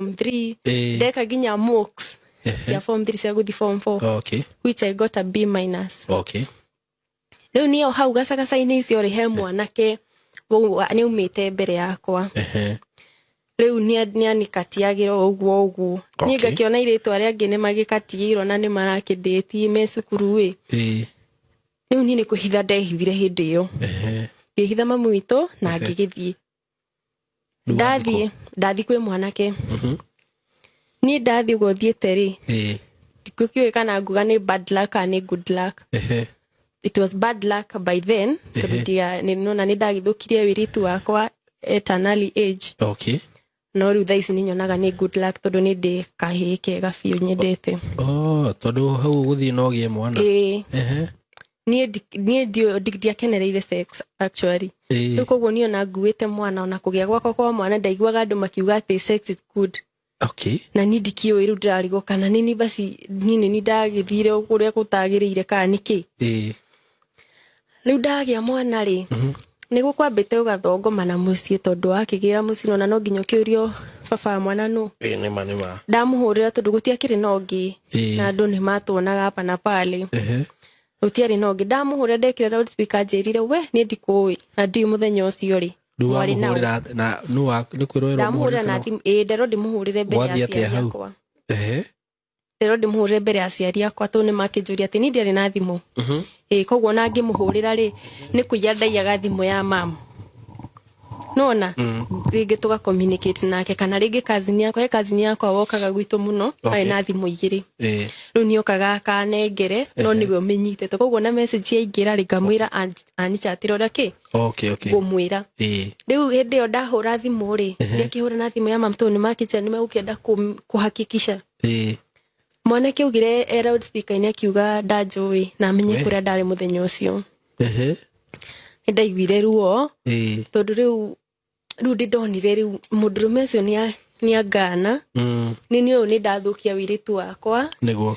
form three eh. ndeka ginya mocks sia form three sia guthi form four oh, okay. which i got a b minus okay. rä ni nä hau gacagacainä icio rä he mwanake nä umä mbere yakwa rä u nä anikatiagä ra å guo ni guo niä ngakä ona irä twa rä angä nä magä katigä irwo na nä marakä ndä ti me cukuru ä rä u niä nä kwä hitha ndehithire hä ndä ä yo ngä hitha mamu witå na ngä gä ndathi ndathi kwä mwanake mhm. ni ndathi guo thiäte rä ndikwä kana nguga nä bad luck kana good luck it was bad luck by then tondå nona nä ndagithå kirie wä ritu wakwa at an early age okay no rä u thaa ici nä nyonaga nä good luck tondå nä ndä kahä kega biå nyendete oh, tondå hau gå thiä no gä mwana niä ndiakenereire sex actually rä u koguo niä ona nguä mwana ona kå gä a gwakwa kwa mwana ndaiguaga andå makiuga atä sex is good okay. na ni ndikä å ä rä u ndä kana nä ni basi ninä ni ndagä thire å rä a gå tagä rä ire kana nä kä rä u ndagä a mwana rä mhm. nä gå kwambä te å gathongoma må ciä tondå wakä gä ra må ciä ona no nginya å kä å rio baba mwana no ndamå hå rä ra tondå gå tiakä rä na å ngä na andå nä matwonaga panapalä utiari no gidamu hore ndamuhurira ndekire speaker jerire we ni ndikuwi na ndiu muthenya ucio ri mwarĩ na na na na nu wa ni thimũ ĩĩ nderwo ndĩmũhũrĩre mbere ya aciari akwa nderwo ndĩmũhũrĩre mbere ya aciari akwa tondũ nĩ makĩnjũria atĩ niĩ ndiarĩ na thimũ mhm. ĩĩ koguo ona ngĩmũhũrĩra rĩ nĩ kũiya ndaiyaga thimũ ya mamu nona mm. rĩngĩ tũga communicate nake kana rĩngĩ kazini yakwa he kazini yakwa wokaga gwitũ mũno okay. na thimũ igĩrĩ eh. rĩu nĩokaga akanengere eh. no nĩwe ũmĩnyitĩte koguo na message yaingĩra rĩ ngamwĩra anichatĩra ũrĩa kĩ okay, okay. ngũmwĩra rĩu hĩndĩ ĩyo ndahũra thimũ rĩ ndĩakĩhũra na thimũ ya mamtũ nĩmakica nĩmegũkĩenda kũhakikisha mwanake augire e loudspeaker-inĩ akiuga ndanjũĩ na amenye kũrĩa ndarĩ mũthenya ũcio nä ndaiguire ruo tondå rä u u ndä ndonire rä u må ndå rå me cio nä angana nä mm. nä å yå nä ndathå kia wä rä tu wakwa nä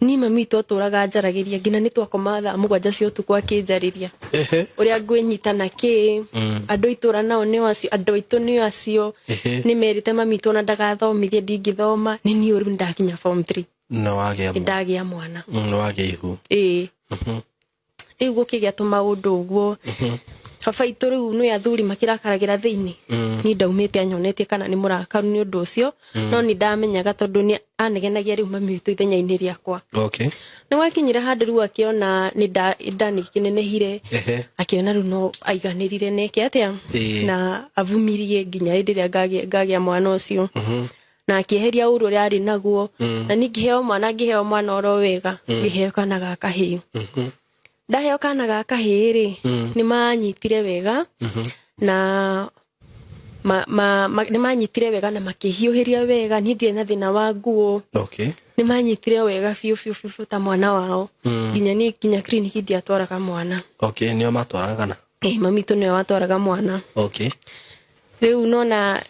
ni mami twatåraga njaragä ria nginya nä twakoma thaa må gwanja cia å akä njarä ria å rä a ngwä nyitana kä mm. andå aitå ra nao nä acio andå aitå nä acio nä merä te mamitå ona ndagathomithie ndingä thoma nä niå rä u nä ndakinya nä ndagä a mwana nä mm, wagä ihu ä riu gukigia tu maundu uguo mhm. baba itu riu ni athuri makirakaragira thiini mhm. ni ndaumite anyonetie kana ni murakaru ni undu ucio mhm. no ni ndamenyaga tondu ni anegenagia riu mami witu ithenya-ini riakwa okay. ni wakinyire handu riu akiona ni ndanikkinenehire akiona riu no aiganirire neke atia na avumirie nginya hindi ria ngagia mwana ucio na akieheria uru ria ari naguo na ningiheo mwana ngiheo mwana oro wega ngiheo kana gakahiu ndaheo kana ga rä mm-hmm. nä manyitire wega mm-hmm. na ma, ma, ma, nĩ manyitire wega na makĩhiũhĩria wega ni ndirĩ na wa nguo okay. nĩ manyitire wega biũ biũ biũ ta mwana wao mm. nginya mm. niĩ nginya kliniki ndiatwaraga mwana okay, nĩo matwaraga kana ĩ mamitũ nĩwe watwaraga mwana okay. rĩu nona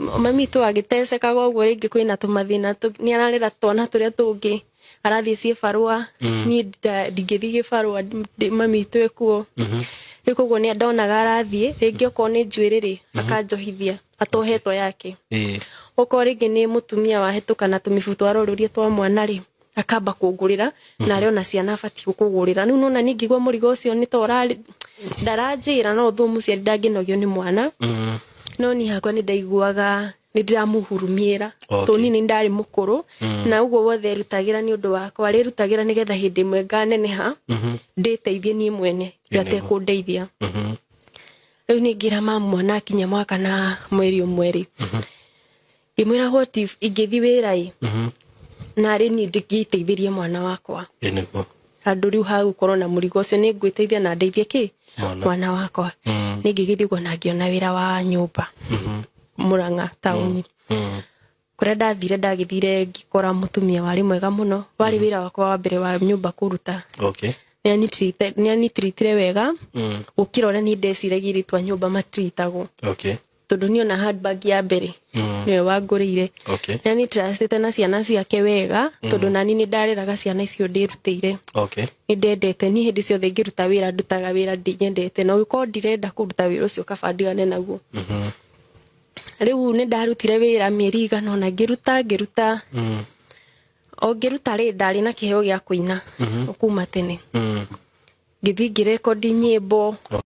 mamitũ agĩtecekaga ũguo rĩngĩ kwĩna tũmathĩna nĩ ararĩra twana tũrĩa tũngĩ arathiä ciä barå mm. niä ndingä thiä gä barå mamitå ä kuo rä koguo nä ndonaga arathiä rä okorwo nä njuä rä rä akanjohithia atohetwo yake okorwo rä ngä nä må tumia wahetå kana tå mä bu twarorå twa mwana rä akamba kungurira mm -hmm. na ariona ciana abatiĩ gũkũgũrĩra rĩu nona niĩ ngĩigua mũrigo ũcio nĩ tora ũrarĩ ndaranjĩra no thũ mũciari ndangĩnogio nĩ mwana mm -hmm. no ni hakwa nĩ ndaiguaga nä ndä ramåhurumä ra okay. tå nini ndarä må kå mm. na å guo wothe erutagä ra nä å ndå wakwa arä rutagä ra nä getha hä ndä ä mwe nganeneha ndä mm -hmm. teithie niä mwene atekå ndeithia rä mm -hmm. u nä ngä ra mamwana akinya mwaka na mweri å mwe rä mm-hmm. ngä mwä ra ingä thi wä ra mm-hmm. narä niä ngä iteithä mwana wakwa handå rä u hagåkorwo na må rigo å cio nä ngwä teithia na ndeithie kä mwana wakwa mm. nä ngä gä thigwo na ngä ona wä ra wa nyå mba mm-hmm muranga tauni kuria ndathire ndagithire ngikora mutumia wari mwega muno wari mm-hmm. wira wakwa wa mbere wa nyumba kuruta okay nianitritire wega mm. gukira uria ni ndeciragia iritwa nyumba matritagwo okay tondu ni ona handbag ya mbere mm. niwe wangurire okay. na ni trustete na ciana ciake wega mm. tondu nani ni ndareraga ciana icio ndirutire okay. ni ndendete ni hindi ciothe ngiruta wira ndutaga wira ndinyendete na ugikorwo ndirenda kuruta wira ucio kaba ndigane naguo mm -hmm riu ni ndarutire wira mieri igana ona ngiruta ngiruta mm. o ngiruta ri ndarä na kiheo gia kuina mm-hmm. kuuma tene mm. ngithii ngirekondi nyimbo oh.